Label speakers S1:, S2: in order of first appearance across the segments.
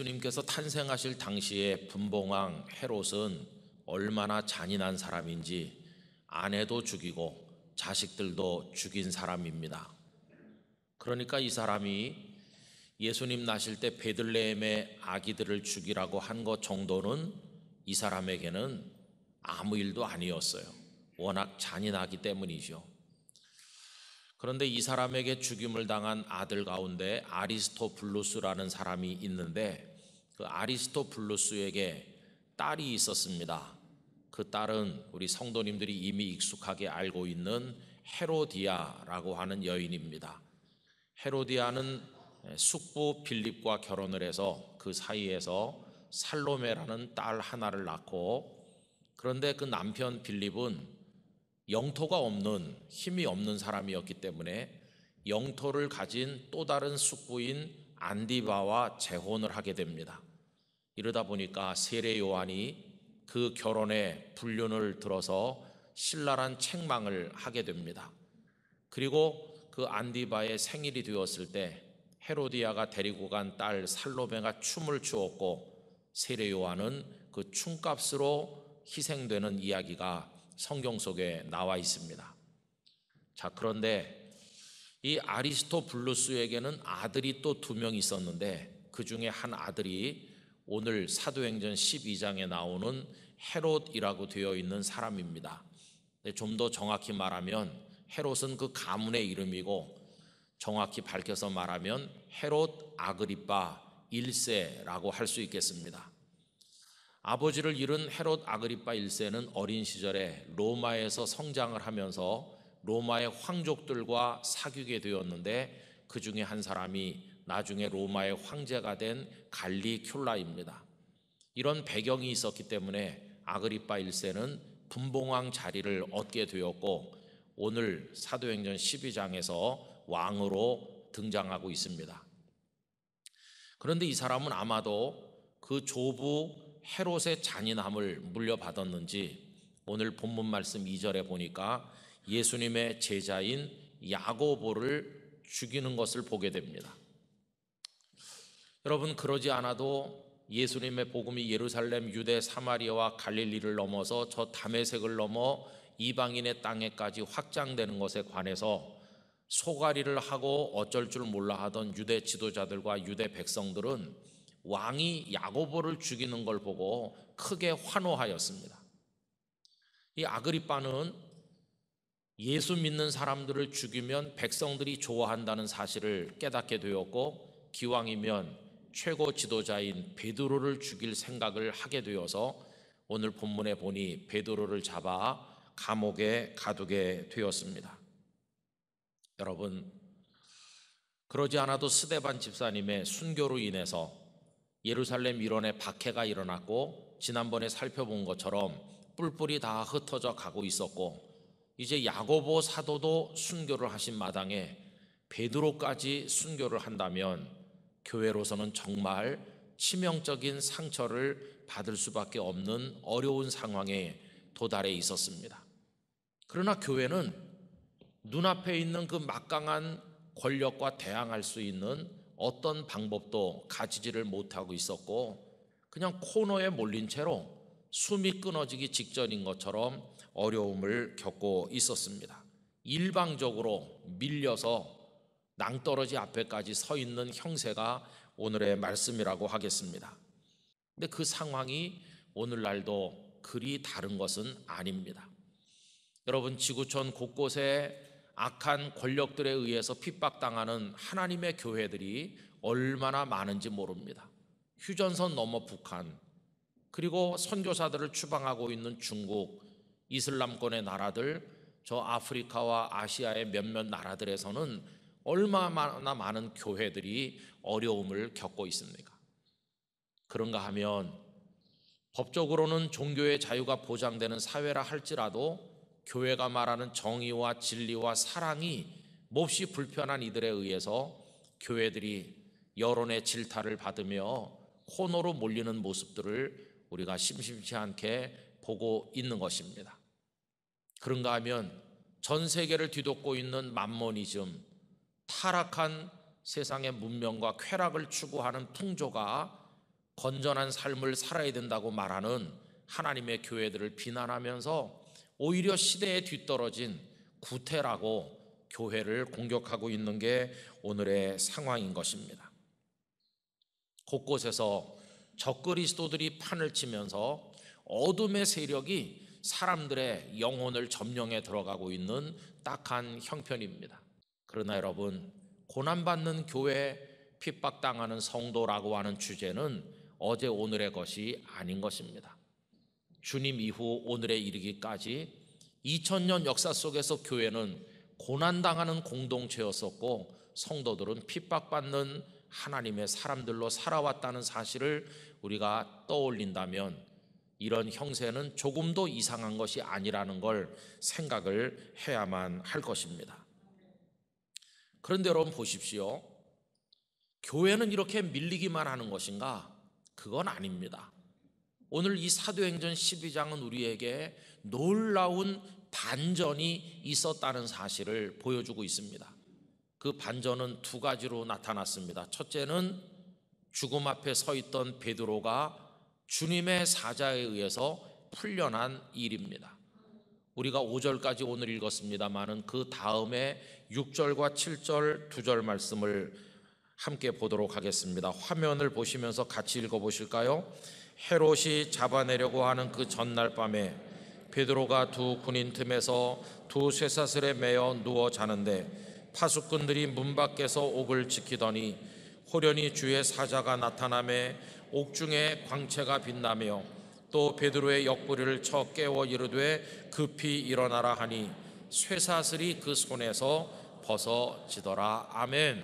S1: 예수님께서 탄생하실 당시에 분봉왕 헤롯은 얼마나 잔인한 사람인지 아내도 죽이고 자식들도 죽인 사람입니다. 그러니까 이 사람이 예수님 나실 때 베들레헴의 아기들을 죽이라고 한 것 정도는 이 사람에게는 아무 일도 아니었어요. 워낙 잔인하기 때문이죠. 그런데 이 사람에게 죽임을 당한 아들 가운데 아리스토블루스라는 사람이 있는데 그아리스토플루스에게 딸이 있었습니다. 그 딸은 우리 성도님들이 이미 익숙하게 알고 있는 헤로디아라고 하는 여인입니다. 헤로디아는 숙부 빌립과 결혼을 해서 그 사이에서 살로메라는 딸 하나를 낳고 그런데 그 남편 빌립은 영토가 없는 힘이 없는 사람이었기 때문에 영토를 가진 또 다른 숙부인 안디바와 재혼을 하게 됩니다. 이러다 보니까 세례 요한이 그 결혼에 불륜을 들어서 신랄한 책망을 하게 됩니다. 그리고 그 안디바의 생일이 되었을 때 헤로디아가 데리고 간 딸 살로메가 춤을 추었고 세례 요한은 그 춤값으로 희생되는 이야기가 성경 속에 나와 있습니다. 자, 그런데 이 아리스토블루스에게는 아들이 또 두 명 있었는데 그 중에 한 아들이 오늘 사도행전 12장에 나오는 헤롯이라고 되어 있는 사람입니다. 좀 더 정확히 말하면 헤롯은 그 가문의 이름이고 정확히 밝혀서 말하면 헤롯 아그리빠 1세라고 할 수 있겠습니다. 아버지를 잃은 헤롯 아그리빠 1세는 어린 시절에 로마에서 성장을 하면서 로마의 황족들과 사귀게 되었는데 그 중에 한 사람이 나중에 로마의 황제가 된 갈리큘라입니다. 이런 배경이 있었기 때문에 아그리파 1세는 분봉왕 자리를 얻게 되었고 오늘 사도행전 12장에서 왕으로 등장하고 있습니다. 그런데 이 사람은 아마도 그 조부 헤롯의 잔인함을 물려받았는지 오늘 본문 말씀 2절에 보니까 예수님의 제자인 야고보를 죽이는 것을 보게 됩니다. 여러분 그러지 않아도 예수님의 복음이 예루살렘, 유대, 사마리아와 갈릴리를 넘어서 저 담에색을 넘어 이방인의 땅에까지 확장되는 것에 관해서 소가리를 하고 어쩔 줄 몰라 하던 유대 지도자들과 유대 백성들은 왕이 야고보를 죽이는 걸 보고 크게 환호하였습니다. 이 아그리빠는 예수 믿는 사람들을 죽이면 백성들이 좋아한다는 사실을 깨닫게 되었고 기왕이면 최고 지도자인 베드로를 죽일 생각을 하게 되어서 오늘 본문에 보니 베드로를 잡아 감옥에 가두게 되었습니다. 여러분, 그러지 않아도 스데반 집사님의 순교로 인해서 예루살렘 일원의 박해가 일어났고 지난번에 살펴본 것처럼 뿔뿔이 다 흩어져 가고 있었고 이제 야고보 사도도 순교를 하신 마당에 베드로까지 순교를 한다면 교회로서는 정말 치명적인 상처를 받을 수밖에 없는 어려운 상황에 도달해 있었습니다. 그러나 교회는 눈앞에 있는 그 막강한 권력과 대항할 수 있는 어떤 방법도 가지지를 못하고 있었고 그냥 코너에 몰린 채로 숨이 끊어지기 직전인 것처럼 어려움을 겪고 있었습니다. 일방적으로 밀려서 낭떠러지 앞에까지 서 있는 형세가 오늘의 말씀이라고 하겠습니다. 근데 그 상황이 오늘날도 그리 다른 것은 아닙니다. 여러분 지구촌 곳곳에 악한 권력들에 의해서 핍박당하는 하나님의 교회들이 얼마나 많은지 모릅니다. 휴전선 넘어 북한 그리고 선교사들을 추방하고 있는 중국 이슬람권의 나라들 저 아프리카와 아시아의 몇몇 나라들에서는 얼마나 많은 교회들이 어려움을 겪고 있습니까? 그런가 하면 법적으로는 종교의 자유가 보장되는 사회라 할지라도 교회가 말하는 정의와 진리와 사랑이 몹시 불편한 이들에 의해서 교회들이 여론의 질타를 받으며 코너로 몰리는 모습들을 우리가 심심치 않게 보고 있는 것입니다. 그런가 하면 전 세계를 뒤덮고 있는 만모니즘, 타락한 세상의 문명과 쾌락을 추구하는 풍조가 건전한 삶을 살아야 된다고 말하는 하나님의 교회들을 비난하면서 오히려 시대에 뒤떨어진 구태라고 교회를 공격하고 있는 게 오늘의 상황인 것입니다. 곳곳에서 적그리스도들이 판을 치면서 어둠의 세력이 사람들의 영혼을 점령해 들어가고 있는 딱한 형편입니다. 그러나 여러분, 고난받는 교회, 핍박당하는 성도라고 하는 주제는 어제 오늘의 것이 아닌 것입니다. 주님 이후 오늘에 이르기까지 2000년 역사 속에서 교회는 고난당하는 공동체였었고 성도들은 핍박받는 하나님의 사람들로 살아왔다는 사실을 우리가 떠올린다면 이런 형세는 조금도 이상한 것이 아니라는 걸 생각을 해야만 할 것입니다. 그런데 여러분 보십시오. 교회는 이렇게 밀리기만 하는 것인가? 그건 아닙니다. 오늘 이 사도행전 12장은 우리에게 놀라운 반전이 있었다는 사실을 보여주고 있습니다. 그 반전은 두 가지로 나타났습니다. 첫째는 죽음 앞에 서 있던 베드로가 주님의 사자에 의해서 풀려난 일입니다. 우리가 5절까지 오늘 읽었습니다만은 그 다음에 6절과 7절 두 절 말씀을 함께 보도록 하겠습니다. 화면을 보시면서 같이 읽어 보실까요? 헤롯이 잡아내려고 하는 그 전날 밤에 베드로가 두 군인 틈에서 두 쇠사슬에 매어 누워 자는데 파수꾼들이 문 밖에서 옥을 지키더니 호련히 주의 사자가 나타남에 옥중에 광채가 빛나며 또 베드로의 옆구리를 쳐 깨워 이르되 급히 일어나라 하니 쇠사슬이 그 손에서 벗어지더라 아멘.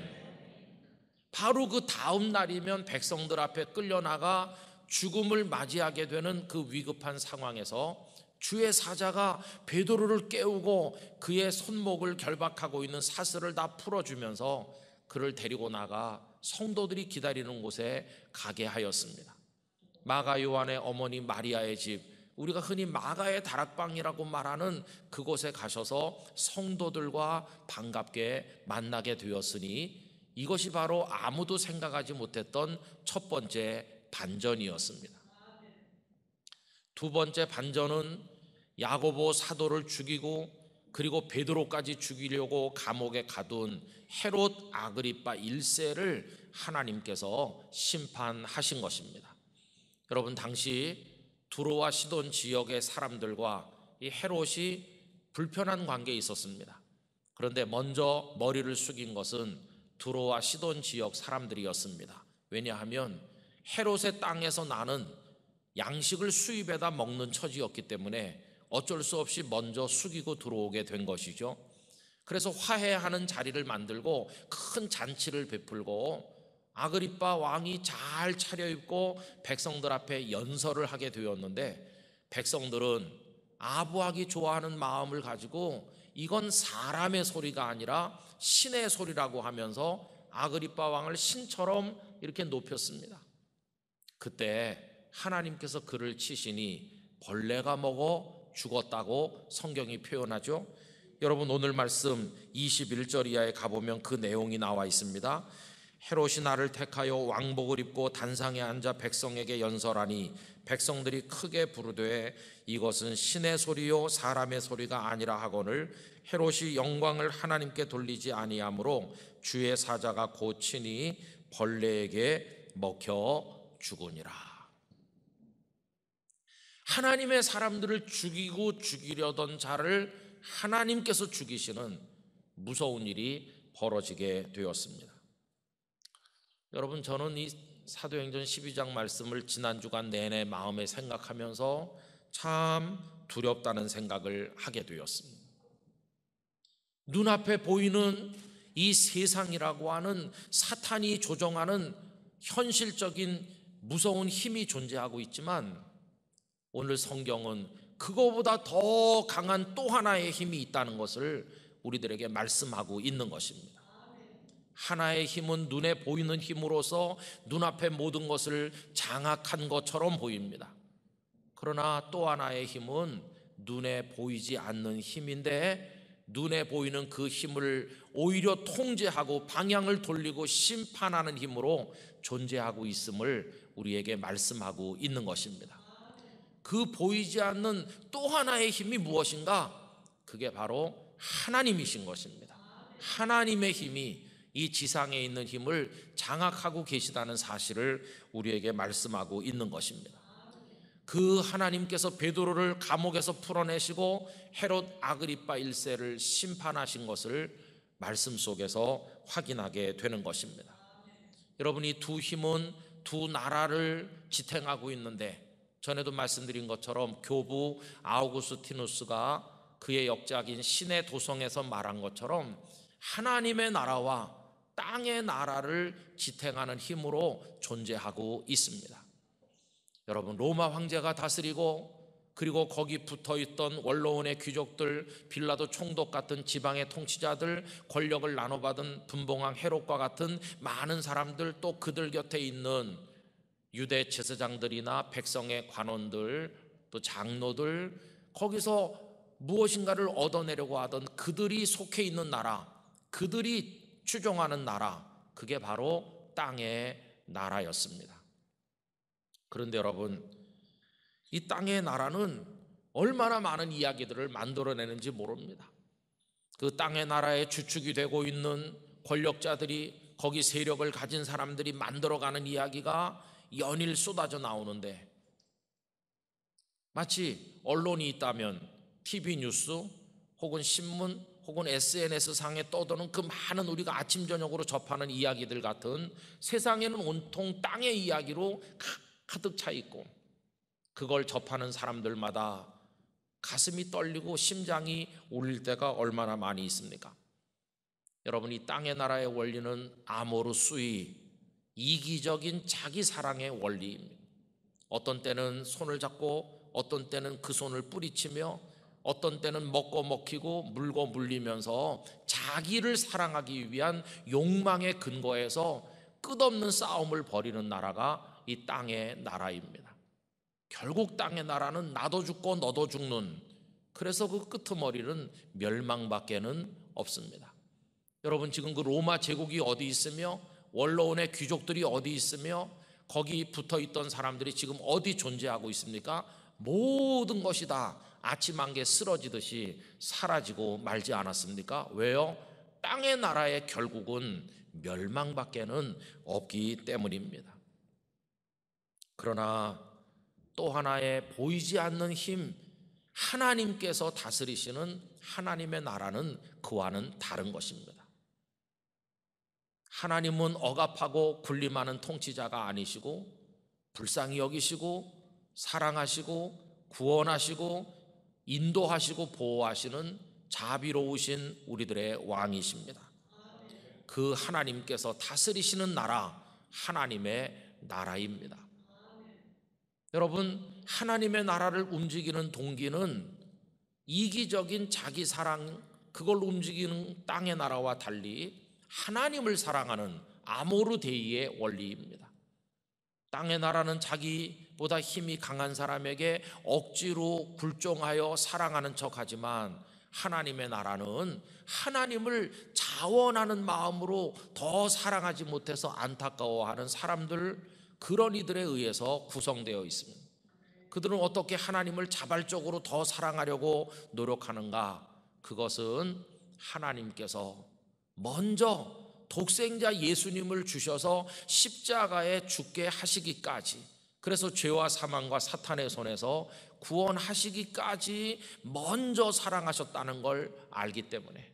S1: 바로 그 다음 날이면 백성들 앞에 끌려나가 죽음을 맞이하게 되는 그 위급한 상황에서 주의 사자가 베드로를 깨우고 그의 손목을 결박하고 있는 사슬을 다 풀어주면서 그를 데리고 나가 성도들이 기다리는 곳에 가게 하였습니다. 마가 요한의 어머니 마리아의 집, 우리가 흔히 마가의 다락방이라고 말하는 그곳에 가셔서 성도들과 반갑게 만나게 되었으니 이것이 바로 아무도 생각하지 못했던 첫 번째 반전이었습니다. 두 번째 반전은 야고보 사도를 죽이고 그리고 베드로까지 죽이려고 감옥에 가둔 헤롯 아그리빠 1세를 하나님께서 심판하신 것입니다. 여러분 당시 두로와 시돈 지역의 사람들과 이 헤롯이 불편한 관계에 있었습니다. 그런데 먼저 머리를 숙인 것은 두로와 시돈 지역 사람들이었습니다. 왜냐하면 헤롯의 땅에서 나는 양식을 수입에다 먹는 처지였기 때문에 어쩔 수 없이 먼저 숙이고 들어오게 된 것이죠. 그래서 화해하는 자리를 만들고 큰 잔치를 베풀고 아그리빠 왕이 잘 차려입고 백성들 앞에 연설을 하게 되었는데 백성들은 아부하기 좋아하는 마음을 가지고 이건 사람의 소리가 아니라 신의 소리라고 하면서 아그리빠 왕을 신처럼 이렇게 높였습니다. 그때 하나님께서 그를 치시니 벌레가 먹어 죽었다고 성경이 표현하죠. 여러분 오늘 말씀 21절 이하에 가보면 그 내용이 나와 있습니다. 헤롯이 나를 택하여 왕복을 입고 단상에 앉아 백성에게 연설하니 백성들이 크게 부르되 이것은 신의 소리요 사람의 소리가 아니라 하거늘 헤롯이 영광을 하나님께 돌리지 아니하므로 주의 사자가 고치니 벌레에게 먹혀 죽으니라. 하나님의 사람들을 죽이고 죽이려던 자를 하나님께서 죽이시는 무서운 일이 벌어지게 되었습니다. 여러분 저는 이 사도행전 12장 말씀을 지난 주간 내내 마음에 생각하면서 참 두렵다는 생각을 하게 되었습니다. 눈앞에 보이는 이 세상이라고 하는 사탄이 조정하는 현실적인 무서운 힘이 존재하고 있지만 오늘 성경은 그거보다 더 강한 또 하나의 힘이 있다는 것을 우리들에게 말씀하고 있는 것입니다. 하나의 힘은 눈에 보이는 힘으로서 눈앞의 모든 것을 장악한 것처럼 보입니다. 그러나 또 하나의 힘은 눈에 보이지 않는 힘인데 눈에 보이는 그 힘을 오히려 통제하고 방향을 돌리고 심판하는 힘으로 존재하고 있음을 우리에게 말씀하고 있는 것입니다. 그 보이지 않는 또 하나의 힘이 무엇인가? 그게 바로 하나님이신 것입니다. 하나님의 힘이 이 지상에 있는 힘을 장악하고 계시다는 사실을 우리에게 말씀하고 있는 것입니다. 그 하나님께서 베드로를 감옥에서 풀어내시고 헤롯 아그리파 1세를 심판하신 것을 말씀 속에서 확인하게 되는 것입니다. 여러분이 두 힘은 두 나라를 지탱하고 있는데 전에도 말씀드린 것처럼 교부 아우구스티누스가 그의 역작인 신의 도성에서 말한 것처럼 하나님의 나라와 땅의 나라를 지탱하는 힘으로 존재하고 있습니다. 여러분, 로마 황제가 다스리고 그리고 거기 붙어 있던 원로원의 귀족들, 빌라도 총독 같은 지방의 통치자들, 권력을 나눠받은 분봉왕 헤롯과 같은 많은 사람들 또 그들 곁에 있는 유대 제사장들이나 백성의 관원들, 또 장로들, 거기서 무엇인가를 얻어내려고 하던 그들이 속해 있는 나라, 그들이 추종하는 나라, 그게 바로 땅의 나라였습니다. 그런데 여러분, 이 땅의 나라는 얼마나 많은 이야기들을 만들어내는지 모릅니다. 그 땅의 나라의 주축이 되고 있는 권력자들이 거기 세력을 가진 사람들이 만들어가는 이야기가 연일 쏟아져 나오는데 마치 언론이 있다면 TV 뉴스 혹은 신문 혹은 SNS 상에 떠도는 그 많은 우리가 아침 저녁으로 접하는 이야기들 같은 세상에는 온통 땅의 이야기로 가득 차 있고 그걸 접하는 사람들마다 가슴이 떨리고 심장이 울릴 때가 얼마나 많이 있습니까? 여러분 이 땅의 나라의 원리는 아모르수이 이기적인 자기 사랑의 원리입니다. 어떤 때는 손을 잡고 어떤 때는 그 손을 뿌리치며 어떤 때는 먹고 먹히고 물고 물리면서 자기를 사랑하기 위한 욕망의 근거에서 끝없는 싸움을 벌이는 나라가 이 땅의 나라입니다. 결국 땅의 나라는 나도 죽고 너도 죽는 그래서 그 끄트머리는 멸망밖에는 없습니다. 여러분 지금 그 로마 제국이 어디 있으며 원로원의 귀족들이 어디 있으며 거기 붙어 있던 사람들이 지금 어디 존재하고 있습니까? 모든 것이 다 아침 안개 쓰러지듯이 사라지고 말지 않았습니까? 왜요? 땅의 나라의 결국은 멸망밖에는 없기 때문입니다. 그러나 또 하나의 보이지 않는 힘, 하나님께서 다스리시는 하나님의 나라는 그와는 다른 것입니다. 하나님은 억압하고 군림하는 통치자가 아니시고 불쌍히 여기시고 사랑하시고 구원하시고 인도하시고 보호하시는 자비로우신 우리들의 왕이십니다. 그 하나님께서 다스리시는 나라 하나님의 나라입니다. 여러분 하나님의 나라를 움직이는 동기는 이기적인 자기 사랑 그걸 움직이는 땅의 나라와 달리 하나님을 사랑하는 아모르 데이의 원리입니다. 땅의 나라는 자기보다 힘이 강한 사람에게 억지로 굴종하여 사랑하는 척 하지만 하나님의 나라는 하나님을 자원하는 마음으로 더 사랑하지 못해서 안타까워하는 사람들, 그런 이들에 의해서 구성되어 있습니다. 그들은 어떻게 하나님을 자발적으로 더 사랑하려고 노력하는가? 그것은 하나님께서 먼저 독생자 예수님을 주셔서 십자가에 죽게 하시기까지 그래서 죄와 사망과 사탄의 손에서 구원하시기까지 먼저 사랑하셨다는 걸 알기 때문에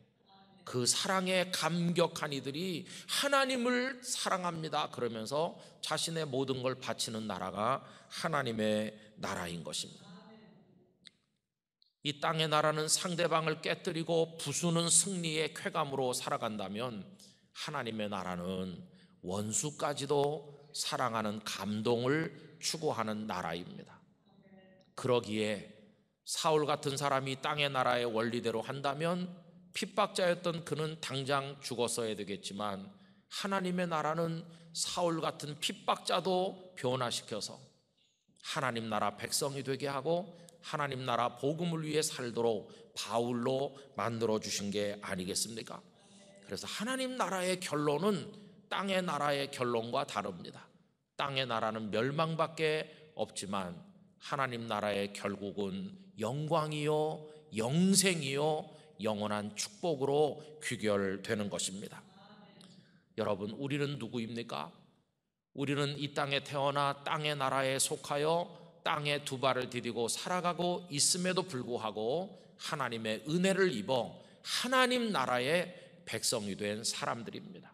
S1: 그 사랑에 감격한 이들이 하나님을 사랑합니다. 그러면서 자신의 모든 걸 바치는 나라가 하나님의 나라인 것입니다. 이 땅의 나라는 상대방을 깨뜨리고 부수는 승리의 쾌감으로 살아간다면 하나님의 나라는 원수까지도 사랑하는 감동을 추구하는 나라입니다. 그러기에 사울 같은 사람이 땅의 나라의 원리대로 한다면 핍박자였던 그는 당장 죽었어야 되겠지만 하나님의 나라는 사울 같은 핍박자도 변화시켜서 하나님 나라 백성이 되게 하고 하나님 나라 복음을 위해 살도록 바울로 만들어 주신 게 아니겠습니까? 그래서 하나님 나라의 결론은 땅의 나라의 결론과 다릅니다. 땅의 나라는 멸망밖에 없지만 하나님 나라의 결국은 영광이요, 영생이요, 영원한 축복으로 귀결되는 것입니다. 여러분, 우리는 누구입니까? 우리는 이 땅에 태어나 땅의 나라에 속하여 땅에 두 발을 디디고 살아가고 있음에도 불구하고 하나님의 은혜를 입어 하나님 나라의 백성이 된 사람들입니다.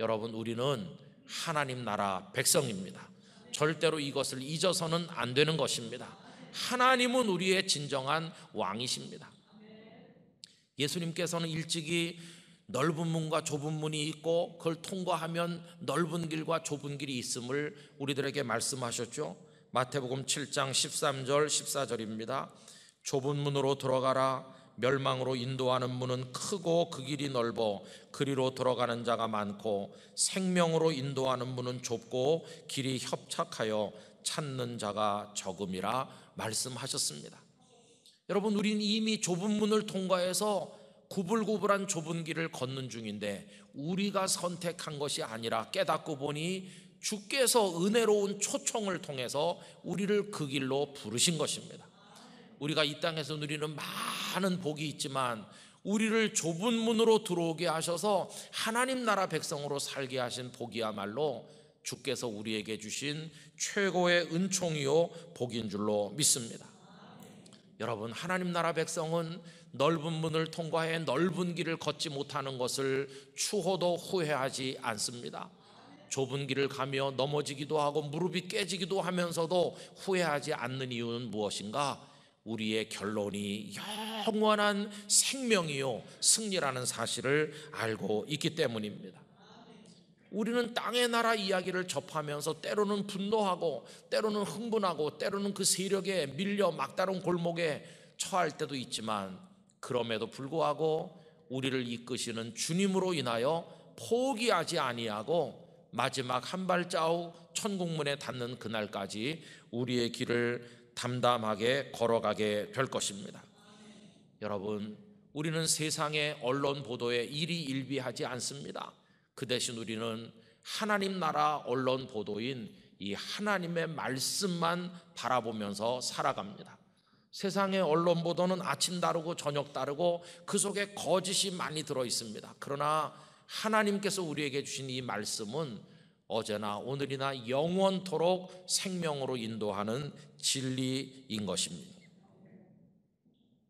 S1: 여러분, 우리는 하나님 나라 백성입니다. 절대로 이것을 잊어서는 안 되는 것입니다. 하나님은 우리의 진정한 왕이십니다. 예수님께서는 일찍이 넓은 문과 좁은 문이 있고 그걸 통과하면 넓은 길과 좁은 길이 있음을 우리들에게 말씀하셨죠. 마태복음 7장 13절 14절입니다. 좁은 문으로 들어가라 멸망으로 인도하는 문은 크고 그 길이 넓어 그리로 들어가는 자가 많고 생명으로 인도하는 문은 좁고 길이 협착하여 찾는 자가 적음이라 말씀하셨습니다. 여러분 우린 이미 좁은 문을 통과해서 구불구불한 좁은 길을 걷는 중인데 우리가 선택한 것이 아니라 깨닫고 보니 주께서 은혜로운 초청을 통해서 우리를 그 길로 부르신 것입니다. 우리가 이 땅에서 누리는 많은 복이 있지만 우리를 좁은 문으로 들어오게 하셔서 하나님 나라 백성으로 살게 하신 복이야말로 주께서 우리에게 주신 최고의 은총이요 복인 줄로 믿습니다. 여러분 하나님 나라 백성은 넓은 문을 통과해 넓은 길을 걷지 못하는 것을 추호도 후회하지 않습니다. 좁은 길을 가며 넘어지기도 하고 무릎이 깨지기도 하면서도 후회하지 않는 이유는 무엇인가? 우리의 결론이 영원한 생명이요 승리라는 사실을 알고 있기 때문입니다. 우리는 땅의 나라 이야기를 접하면서 때로는 분노하고 때로는 흥분하고 때로는 그 세력에 밀려 막다른 골목에 처할 때도 있지만 그럼에도 불구하고 우리를 이끄시는 주님으로 인하여 포기하지 아니하고 마지막 한 발자국 천국문에 닿는 그날까지 우리의 길을 담담하게 걸어가게 될 것입니다. 여러분, 우리는 세상의 언론 보도에 일희일비하지 않습니다. 그 대신 우리는 하나님 나라 언론 보도인 이 하나님의 말씀만 바라보면서 살아갑니다. 세상의 언론 보도는 아침 다르고 저녁 다르고 그 속에 거짓이 많이 들어 있습니다. 그러나 하나님께서 우리에게 주신 이 말씀은 어제나 오늘이나 영원토록 생명으로 인도하는 진리인 것입니다.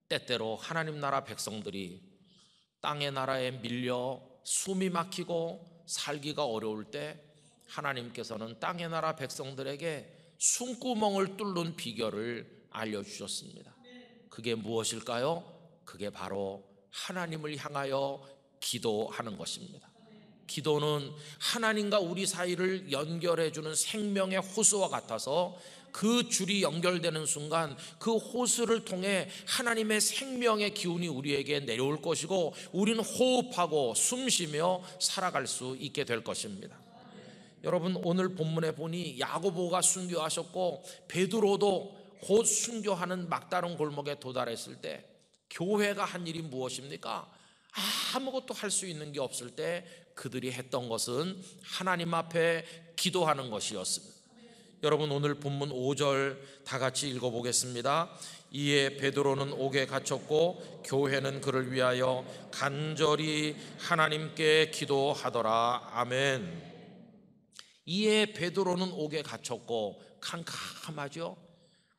S1: 때때로 하나님 나라 백성들이 땅의 나라에 밀려 숨이 막히고 살기가 어려울 때 하나님께서는 땅의 나라 백성들에게 숨구멍을 뚫는 비결을 알려주셨습니다. 그게 무엇일까요? 그게 바로 하나님을 향하여 기도하는 것입니다. 기도는 하나님과 우리 사이를 연결해주는 생명의 호수와 같아서 그 줄이 연결되는 순간 그 호수를 통해 하나님의 생명의 기운이 우리에게 내려올 것이고 우리는 호흡하고 숨 쉬며 살아갈 수 있게 될 것입니다. 여러분 오늘 본문에 보니 야고보가 순교하셨고 베드로도 곧 순교하는 막다른 골목에 도달했을 때 교회가 한 일이 무엇입니까? 아무것도 할 수 있는 게 없을 때 그들이 했던 것은 하나님 앞에 기도하는 것이었습니다. 여러분 오늘 본문 5절 다 같이 읽어보겠습니다. 이에 베드로는 옥에 갇혔고 교회는 그를 위하여 간절히 하나님께 기도하더라. 아멘. 이에 베드로는 옥에 갇혔고 캄캄하죠.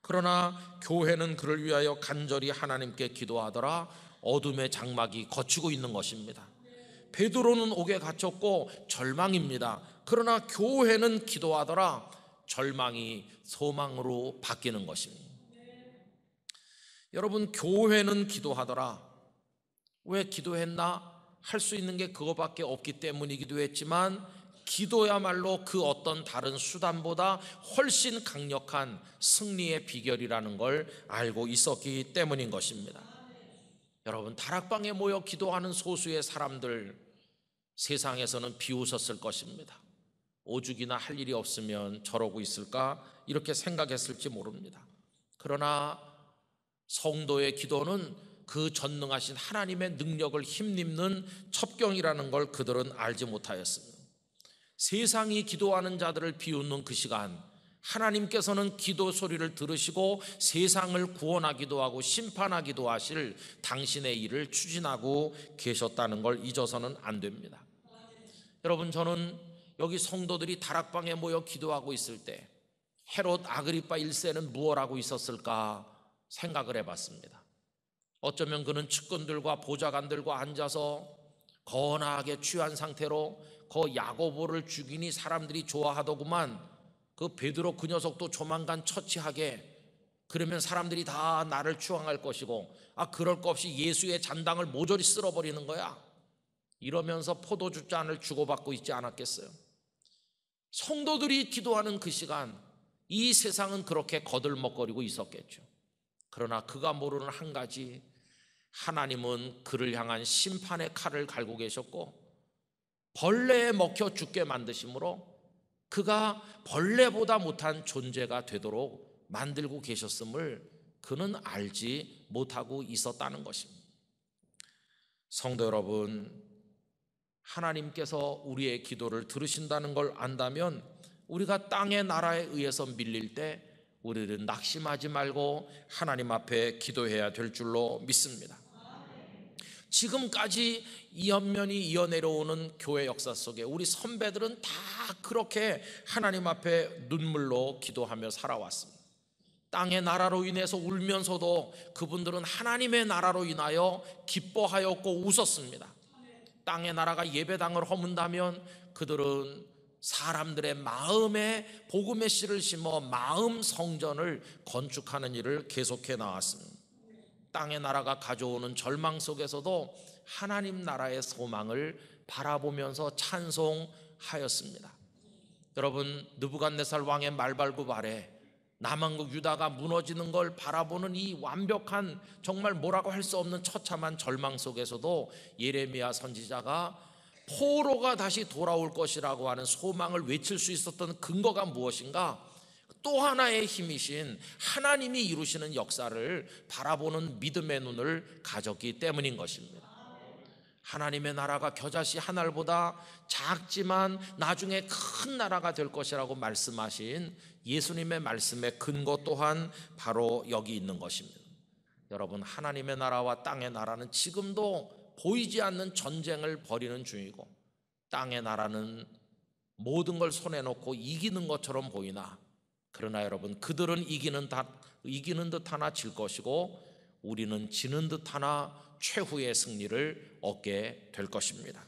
S1: 그러나 교회는 그를 위하여 간절히 하나님께 기도하더라. 어둠의 장막이 걷히고 있는 것입니다. 베드로는 옥에 갇혔고 절망입니다. 그러나 교회는 기도하더라 절망이 소망으로 바뀌는 것입니다. 여러분 교회는 기도하더라. 왜 기도했나? 할 수 있는 게 그거밖에 없기 때문이기도 했지만 기도야말로 그 어떤 다른 수단보다 훨씬 강력한 승리의 비결이라는 걸 알고 있었기 때문인 것입니다. 여러분 다락방에 모여 기도하는 소수의 사람들 세상에서는 비웃었을 것입니다. 오죽이나 할 일이 없으면 저러고 있을까? 이렇게 생각했을지 모릅니다. 그러나 성도의 기도는 그 전능하신 하나님의 능력을 힘입는 첩경이라는 걸 그들은 알지 못하였습니다. 세상이 기도하는 자들을 비웃는 그 시간, 하나님께서는 기도 소리를 들으시고 세상을 구원하기도 하고 심판하기도 하실 당신의 일을 추진하고 계셨다는 걸 잊어서는 안 됩니다. 여러분 저는 여기 성도들이 다락방에 모여 기도하고 있을 때 헤롯 아그리파 1세는 무엇 하고 있었을까 생각을 해봤습니다. 어쩌면 그는 측근들과 보좌관들과 앉아서 거나하게 취한 상태로 거 야고보를 죽이니 사람들이 좋아하더구만 그 베드로 그 녀석도 조만간 처치하게 그러면 사람들이 다 나를 추앙할 것이고 아 그럴 것 없이 예수의 잔당을 모조리 쓸어버리는 거야. 이러면서 포도주 잔을 주고받고 있지 않았겠어요? 성도들이 기도하는 그 시간 이 세상은 그렇게 거들먹거리고 있었겠죠. 그러나 그가 모르는 한 가지 하나님은 그를 향한 심판의 칼을 갈고 계셨고 벌레에 먹혀 죽게 만드심으로 그가 벌레보다 못한 존재가 되도록 만들고 계셨음을 그는 알지 못하고 있었다는 것입니다. 성도 여러분, 하나님께서 우리의 기도를 들으신다는 걸 안다면 우리가 땅의 나라에 의해서 밀릴 때 우리는 낙심하지 말고 하나님 앞에 기도해야 될 줄로 믿습니다. 지금까지 이연면이 이어내려오는 교회 역사 속에 우리 선배들은 다 그렇게 하나님 앞에 눈물로 기도하며 살아왔습니다. 땅의 나라로 인해서 울면서도 그분들은 하나님의 나라로 인하여 기뻐하였고 웃었습니다. 땅의 나라가 예배당을 허문다면 그들은 사람들의 마음에 복음의 씨를 심어 마음 성전을 건축하는 일을 계속해 나왔습니다. 땅의 나라가 가져오는 절망 속에서도 하나님 나라의 소망을 바라보면서 찬송하였습니다. 여러분 느부갓네살 왕의 말발굽 아래 남한국 유다가 무너지는 걸 바라보는 이 완벽한 정말 뭐라고 할 수 없는 처참한 절망 속에서도 예레미야 선지자가 포로가 다시 돌아올 것이라고 하는 소망을 외칠 수 있었던 근거가 무엇인가? 또 하나의 힘이신 하나님이 이루시는 역사를 바라보는 믿음의 눈을 가졌기 때문인 것입니다. 하나님의 나라가 겨자씨 한 알보다 작지만 나중에 큰 나라가 될 것이라고 말씀하신 예수님의 말씀의 근거 또한 바로 여기 있는 것입니다. 여러분, 하나님의 나라와 땅의 나라는 지금도 보이지 않는 전쟁을 벌이는 중이고, 땅의 나라는 모든 걸 손에 넣고 이기는 것처럼 보이나, 그러나 여러분 그들은 이기는 다 이기는 듯 하나 질 것이고 우리는 지는 듯 하나 최후의 승리를 얻게 될 것입니다.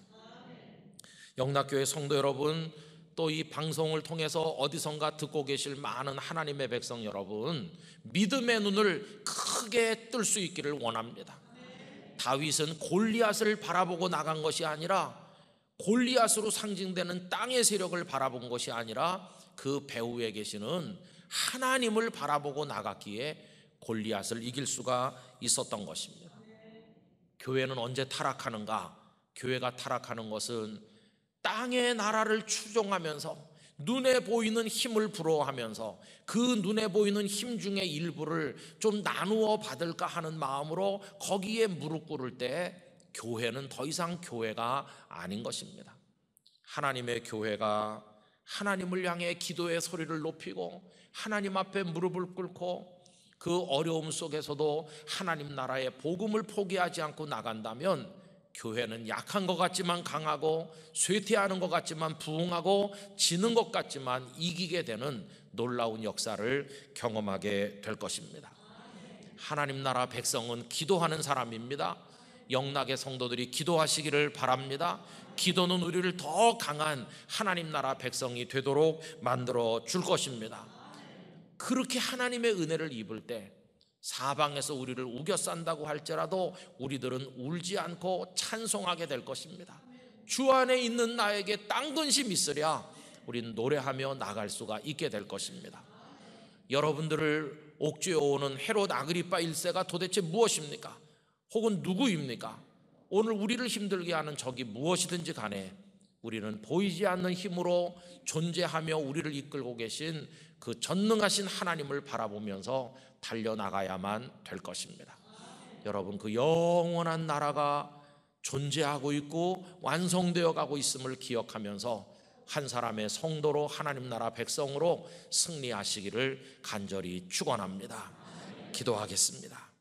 S1: 영락교회 성도 여러분 또 이 방송을 통해서 어디선가 듣고 계실 많은 하나님의 백성 여러분 믿음의 눈을 크게 뜰 수 있기를 원합니다. 다윗은 골리앗을 바라보고 나간 것이 아니라 골리앗으로 상징되는 땅의 세력을 바라본 것이 아니라 그 배후에 계시는 하나님을 바라보고 나갔기에 골리앗을 이길 수가 있었던 것입니다. 교회는 언제 타락하는가? 교회가 타락하는 것은 땅의 나라를 추종하면서 눈에 보이는 힘을 부러워하면서 그 눈에 보이는 힘 중의 일부를 좀 나누어 받을까 하는 마음으로 거기에 무릎 꿇을 때 교회는 더 이상 교회가 아닌 것입니다. 하나님의 교회가 하나님을 향해 기도의 소리를 높이고 하나님 앞에 무릎을 꿇고 그 어려움 속에서도 하나님 나라의 복음을 포기하지 않고 나간다면 교회는 약한 것 같지만 강하고 쇠퇴하는 것 같지만 부흥하고 지는 것 같지만 이기게 되는 놀라운 역사를 경험하게 될 것입니다. 하나님 나라 백성은 기도하는 사람입니다. 영락의 성도들이 기도하시기를 바랍니다. 기도는 우리를 더 강한 하나님 나라 백성이 되도록 만들어 줄 것입니다. 그렇게 하나님의 은혜를 입을 때 사방에서 우리를 우겨 싼다고 할지라도 우리들은 울지 않고 찬송하게 될 것입니다. 주 안에 있는 나에게 땅 근심 있으랴 우린 노래하며 나갈 수가 있게 될 것입니다. 여러분들을 옥죄어오는 헤롯 아그리파 1세가 도대체 무엇입니까? 혹은 누구입니까? 오늘 우리를 힘들게 하는 적이 무엇이든지 간에 우리는 보이지 않는 힘으로 존재하며 우리를 이끌고 계신 그 전능하신 하나님을 바라보면서 달려나가야만 될 것입니다. 여러분, 그 영원한 나라가 존재하고 있고 완성되어 가고 있음을 기억하면서 한 사람의 성도로 하나님 나라 백성으로 승리하시기를 간절히 축원합니다. 기도하겠습니다.